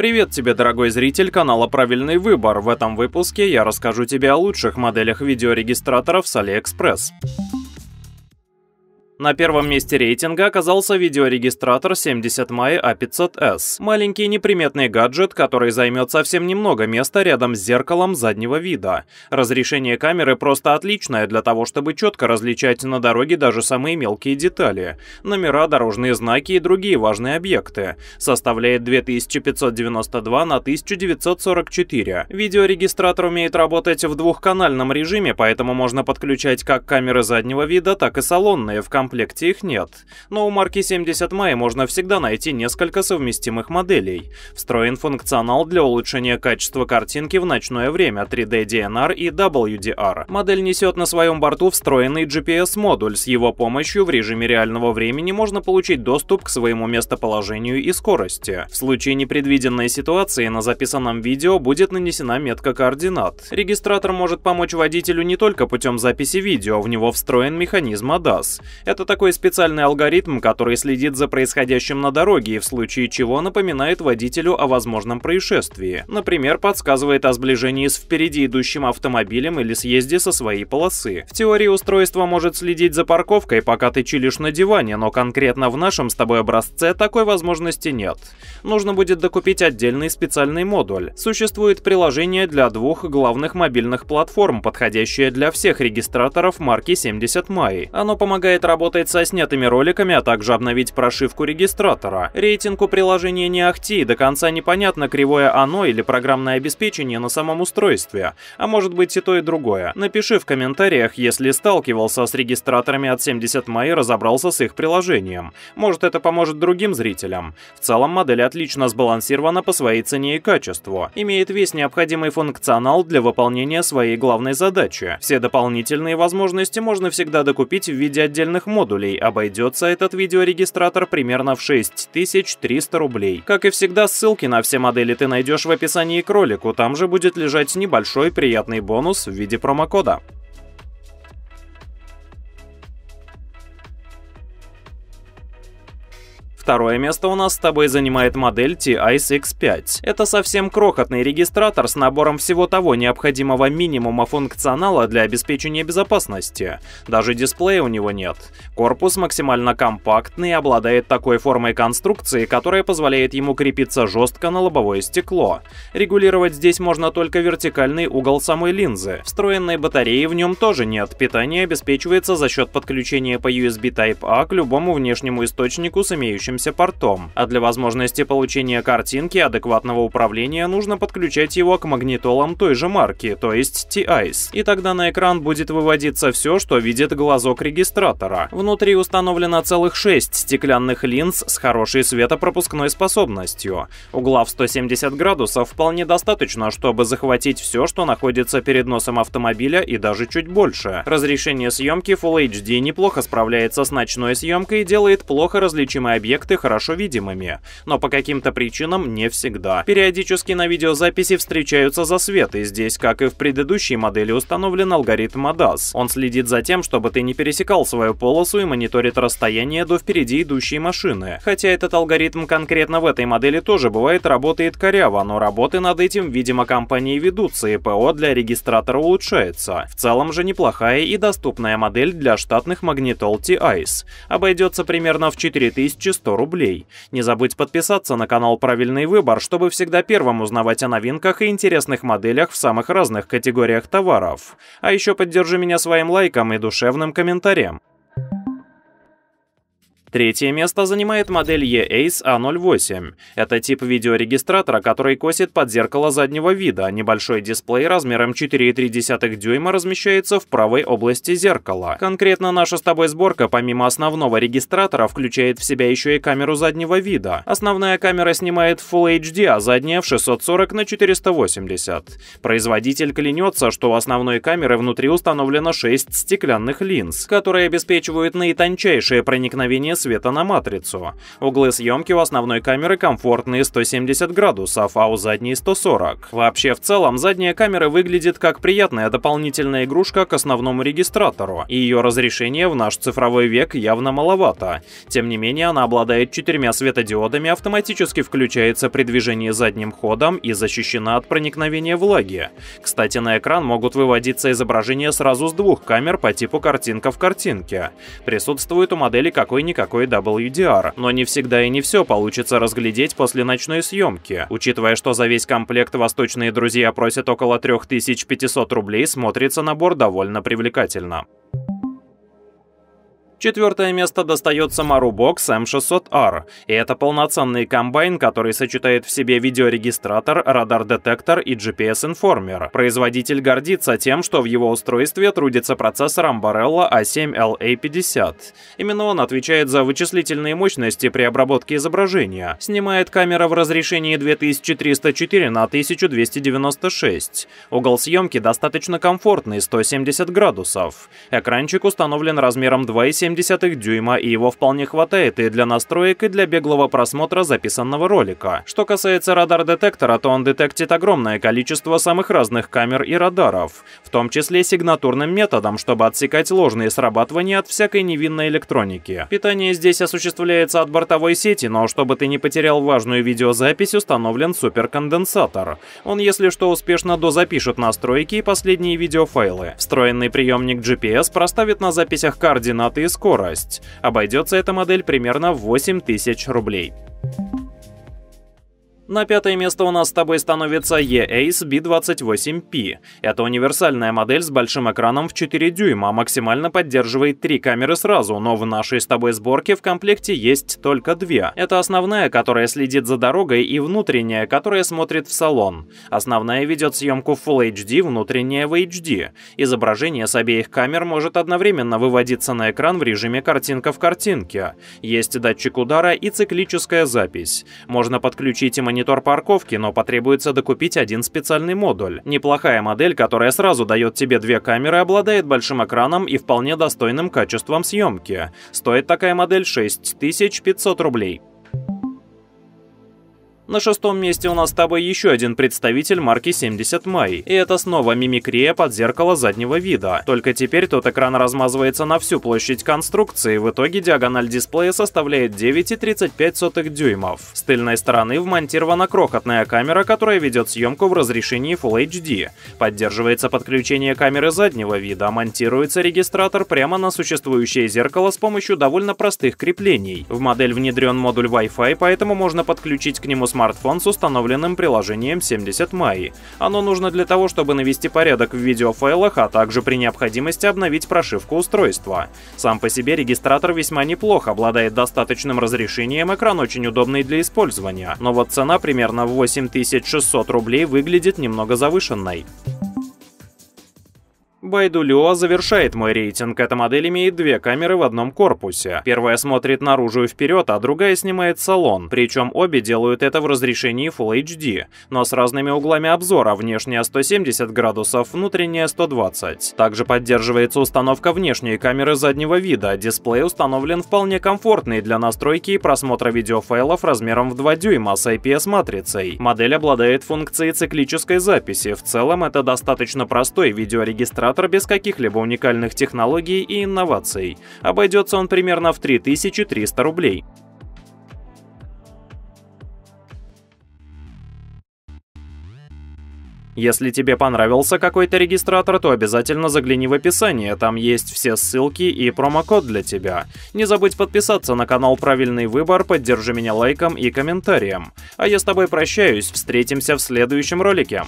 Привет тебе, дорогой зритель канала «Правильный выбор». В этом выпуске я расскажу тебе о лучших моделях видеорегистраторов с AliExpress. На первом месте рейтинга оказался видеорегистратор 70 Mai A500S. Маленький неприметный гаджет, который займет совсем немного места рядом с зеркалом заднего вида. Разрешение камеры просто отличное для того, чтобы четко различать на дороге даже самые мелкие детали. Номера, дорожные знаки и другие важные объекты. Составляет 2592 на 1944. Видеорегистратор умеет работать в двухканальном режиме, поэтому можно подключать как камеры заднего вида, так и салонные в комплекте комплекте их нет, но у марки 70 Май можно всегда найти несколько совместимых моделей. Встроен функционал для улучшения качества картинки в ночное время 3D DNR и WDR. Модель несет на своем борту встроенный GPS-модуль. С его помощью в режиме реального времени можно получить доступ к своему местоположению и скорости. В случае непредвиденной ситуации на записанном видео будет нанесена метка координат. Регистратор может помочь водителю не только путем записи видео, в него встроен механизм ADAS. Это это такой специальный алгоритм, который следит за происходящим на дороге и в случае чего напоминает водителю о возможном происшествии. Например, подсказывает о сближении с впереди идущим автомобилем или съезде со своей полосы. В теории устройство может следить за парковкой, пока ты чилишь на диване, но конкретно в нашем с тобой образце такой возможности нет. Нужно будет докупить отдельный специальный модуль. Существует приложение для двух главных мобильных платформ, подходящее для всех регистраторов марки 70 Mai. Оно помогает работать работает со снятыми роликами, а также обновить прошивку регистратора. Рейтинг у приложения не ахти, до конца непонятно, кривое оно или программное обеспечение на самом устройстве. А может быть и то, и другое. Напиши в комментариях, если сталкивался с регистраторами от 70 мая и разобрался с их приложением. Может это поможет другим зрителям. В целом модель отлично сбалансирована по своей цене и качеству. Имеет весь необходимый функционал для выполнения своей главной задачи. Все дополнительные возможности можно всегда докупить в виде отдельных модулей, обойдется этот видеорегистратор примерно в 6300 рублей. Как и всегда, ссылки на все модели ты найдешь в описании к ролику, там же будет лежать небольшой приятный бонус в виде промокода. Второе место у нас с тобой занимает модель TIS X5. Это совсем крохотный регистратор с набором всего того необходимого минимума функционала для обеспечения безопасности. Даже дисплея у него нет. Корпус максимально компактный и обладает такой формой конструкции, которая позволяет ему крепиться жестко на лобовое стекло. Регулировать здесь можно только вертикальный угол самой линзы. Встроенной батареи в нем тоже нет, питание обеспечивается за счет подключения по USB Type-A к любому внешнему источнику с имеющимся находящимся портом, а для возможности получения картинки адекватного управления нужно подключать его к магнитолам той же марки, то есть t ice и тогда на экран будет выводиться все, что видит глазок регистратора. Внутри установлено целых 6 стеклянных линз с хорошей светопропускной способностью. Угла в 170 градусов вполне достаточно, чтобы захватить все, что находится перед носом автомобиля и даже чуть больше. Разрешение съемки Full HD неплохо справляется с ночной съемкой и делает плохо различимый объект объекты хорошо видимыми, но по каким-то причинам не всегда. Периодически на видеозаписи встречаются засветы, здесь, как и в предыдущей модели, установлен алгоритм ADAS. Он следит за тем, чтобы ты не пересекал свою полосу и мониторит расстояние до впереди идущей машины. Хотя этот алгоритм конкретно в этой модели тоже бывает работает коряво, но работы над этим, видимо, компании ведутся и ПО для регистратора улучшается. В целом же неплохая и доступная модель для штатных магнитол T-Ice. Обойдется примерно в 4100 100 рублей. Не забудь подписаться на канал «Правильный выбор», чтобы всегда первым узнавать о новинках и интересных моделях в самых разных категориях товаров. А еще поддержи меня своим лайком и душевным комментарием. Третье место занимает модель E-Ace A08. А Это тип видеорегистратора, который косит под зеркало заднего вида. Небольшой дисплей размером 4,3 дюйма размещается в правой области зеркала. Конкретно наша с тобой сборка помимо основного регистратора включает в себя еще и камеру заднего вида. Основная камера снимает Full HD, а задняя в 640 на 480. Производитель клянется, что у основной камеры внутри установлено 6 стеклянных линз, которые обеспечивают наитончайшее проникновение света на матрицу. Углы съемки у основной камеры комфортные 170 градусов, а у задней 140. Вообще, в целом, задняя камера выглядит как приятная дополнительная игрушка к основному регистратору, и ее разрешение в наш цифровой век явно маловато. Тем не менее, она обладает четырьмя светодиодами, автоматически включается при движении задним ходом и защищена от проникновения влаги. Кстати, на экран могут выводиться изображения сразу с двух камер по типу картинка в картинке. Присутствует у модели какой-никакой такой WDR, но не всегда и не все получится разглядеть после ночной съемки. Учитывая, что за весь комплект «Восточные друзья» просят около 3500 рублей, смотрится набор довольно привлекательно. Четвертое место достается Marubox M600R, и это полноценный комбайн, который сочетает в себе видеорегистратор, радар-детектор и GPS-информер. Производитель гордится тем, что в его устройстве трудится процессор Ambarella A7LA50. А а Именно он отвечает за вычислительные мощности при обработке изображения. Снимает камера в разрешении 2304 на 1296. Угол съемки достаточно комфортный, 170 градусов. Экранчик установлен размером 2,7 2,7 дюйма, и его вполне хватает и для настроек, и для беглого просмотра записанного ролика. Что касается радар-детектора, то он детектит огромное количество самых разных камер и радаров, в том числе сигнатурным методом, чтобы отсекать ложные срабатывания от всякой невинной электроники. Питание здесь осуществляется от бортовой сети, но чтобы ты не потерял важную видеозапись, установлен суперконденсатор. Он, если что, успешно дозапишет настройки и последние видеофайлы. Встроенный приемник GPS проставит на записях координаты и скорость скорость. Обойдется эта модель примерно в 8000 рублей. На пятое место у нас с тобой становится E-Ace B28P. Это универсальная модель с большим экраном в 4 дюйма, максимально поддерживает 3 камеры сразу, но в нашей с тобой сборке в комплекте есть только 2. Это основная, которая следит за дорогой, и внутренняя, которая смотрит в салон. Основная ведет съемку Full HD, внутренняя в HD. Изображение с обеих камер может одновременно выводиться на экран в режиме картинка в картинке. Есть датчик удара и циклическая запись. Можно подключить и монитор монитор парковки, но потребуется докупить один специальный модуль. Неплохая модель, которая сразу дает тебе две камеры, обладает большим экраном и вполне достойным качеством съемки. Стоит такая модель 6500 рублей. На шестом месте у нас с тобой еще один представитель марки 70 Май. И это снова мимикрия под зеркало заднего вида. Только теперь тот экран размазывается на всю площадь конструкции. В итоге диагональ дисплея составляет 9,35 дюймов. С тыльной стороны вмонтирована крохотная камера, которая ведет съемку в разрешении Full HD. Поддерживается подключение камеры заднего вида, монтируется регистратор прямо на существующее зеркало с помощью довольно простых креплений. В модель внедрен модуль Wi-Fi, поэтому можно подключить к нему смартфон смартфон с установленным приложением 70 Mai. Оно нужно для того, чтобы навести порядок в видеофайлах, а также при необходимости обновить прошивку устройства. Сам по себе регистратор весьма неплох, обладает достаточным разрешением, экран очень удобный для использования. Но вот цена примерно в 8600 рублей выглядит немного завышенной. Байдулио завершает мой рейтинг. Эта модель имеет две камеры в одном корпусе. Первая смотрит наружу и вперед, а другая снимает салон. Причем обе делают это в разрешении Full HD, но с разными углами обзора, внешняя 170 градусов, внутренняя 120. Также поддерживается установка внешней камеры заднего вида. Дисплей установлен вполне комфортный для настройки и просмотра видеофайлов размером в 2 дюйма с IPS-матрицей. Модель обладает функцией циклической записи. В целом это достаточно простой видеорегистратор аккумулятор без каких-либо уникальных технологий и инноваций. Обойдется он примерно в 3300 рублей. Если тебе понравился какой-то регистратор, то обязательно загляни в описание, там есть все ссылки и промокод для тебя. Не забудь подписаться на канал «Правильный выбор», поддержи меня лайком и комментарием. А я с тобой прощаюсь, встретимся в следующем ролике.